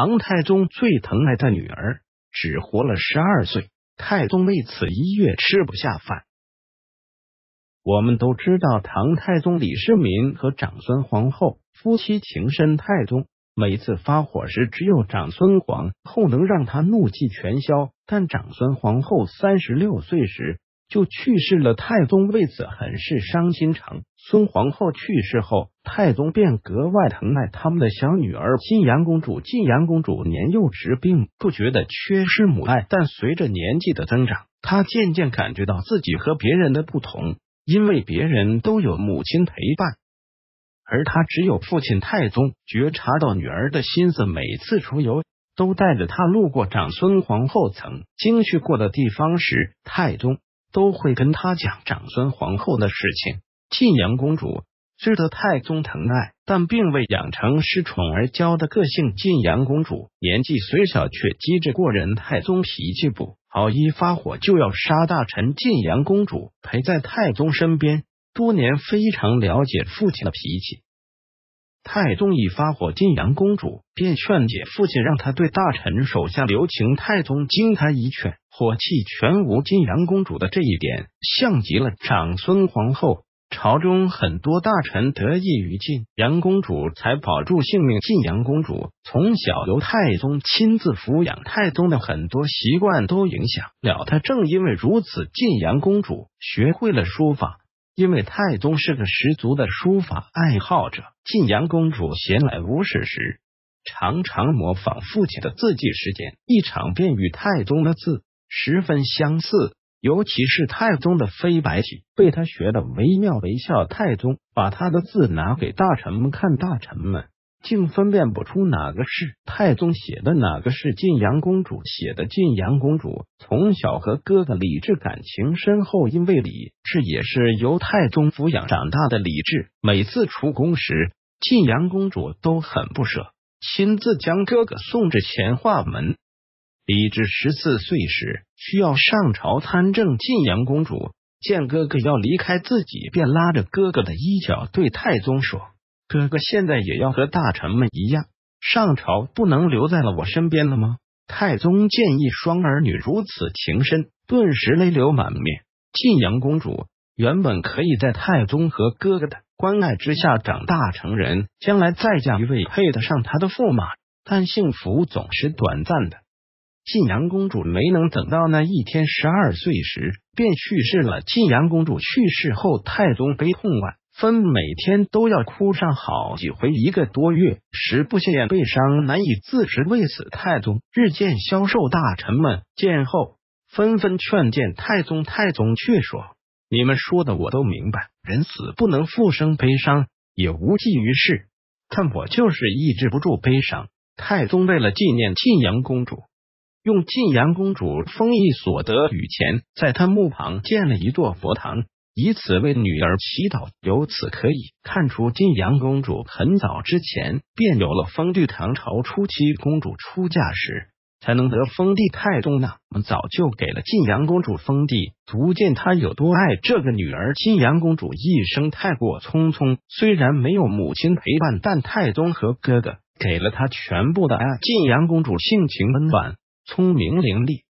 唐太宗最疼爱的女儿只活了十二岁，太宗为此一月吃不下饭。我们都知道，唐太宗李世民和长孙皇后夫妻情深，太宗每次发火时，只有长孙皇后能让他怒气全消。但长孙皇后三十六岁时，就去世了，太宗为此很是伤心。成孙皇后去世后，太宗便格外疼爱他们的小女儿晋阳公主。晋阳公主年幼时并不觉得缺失母爱，但随着年纪的增长，她渐渐感觉到自己和别人的不同，因为别人都有母亲陪伴，而她只有父亲。太宗觉察到女儿的心思，每次出游都带着她路过长孙皇后曾经去过的地方时，太宗。都会跟他讲长孙皇后的事情。晋阳公主知得太宗疼爱，但并未养成恃宠而骄的个性。晋阳公主年纪虽小，却机智过人。太宗脾气不好，一发火就要杀大臣。晋阳公主陪在太宗身边多年，非常了解父亲的脾气。太宗一发火，晋阳公主便劝解父亲，让他对大臣手下留情。太宗惊他一劝，火气全无。晋阳公主的这一点，像极了长孙皇后。朝中很多大臣得益于晋阳公主，才保住性命。晋阳公主从小由太宗亲自抚养，太宗的很多习惯都影响了他。正因为如此，晋阳公主学会了书法。因为太宗是个十足的书法爱好者，晋阳公主闲来无事时，常常模仿父亲的字迹。时间一场便与太宗的字十分相似，尤其是太宗的飞白体，被他学得惟妙惟肖。太宗把他的字拿给大臣们看，大臣们。竟分辨不出哪个是太宗写的，哪个是晋阳公主写的。晋阳公主从小和哥哥李治感情深厚，因为李治也是由太宗抚养长大的。李治每次出宫时，晋阳公主都很不舍，亲自将哥哥送至乾化门。李治十四岁时需要上朝参政，晋阳公主见哥哥要离开自己，便拉着哥哥的衣角对太宗说。哥哥现在也要和大臣们一样上朝，不能留在了我身边了吗？太宗见一双儿女如此情深，顿时泪流满面。晋阳公主原本可以在太宗和哥哥的关爱之下长大成人，将来再嫁一位配得上她的驸马，但幸福总是短暂的。晋阳公主没能等到那一天，十二岁时便去世了。晋阳公主去世后，太宗悲痛万。分每天都要哭上好几回，一个多月时，不见悲伤，难以自持。为此，太宗日渐消瘦。大臣们见后，纷纷劝谏太宗，太宗却说：“你们说的我都明白，人死不能复生，悲伤也无济于事，但我就是抑制不住悲伤。”太宗为了纪念晋阳公主，用晋阳公主封邑所得与钱，在他墓旁建了一座佛堂。以此为女儿祈祷，由此可以看出晋阳公主很早之前便有了封地。唐朝初期，公主出嫁时才能得封地。太宗呢，早就给了晋阳公主封地，足见她有多爱这个女儿。晋阳公主一生太过匆匆，虽然没有母亲陪伴，但太宗和哥哥给了她全部的爱。晋阳公主性情温婉，聪明伶俐。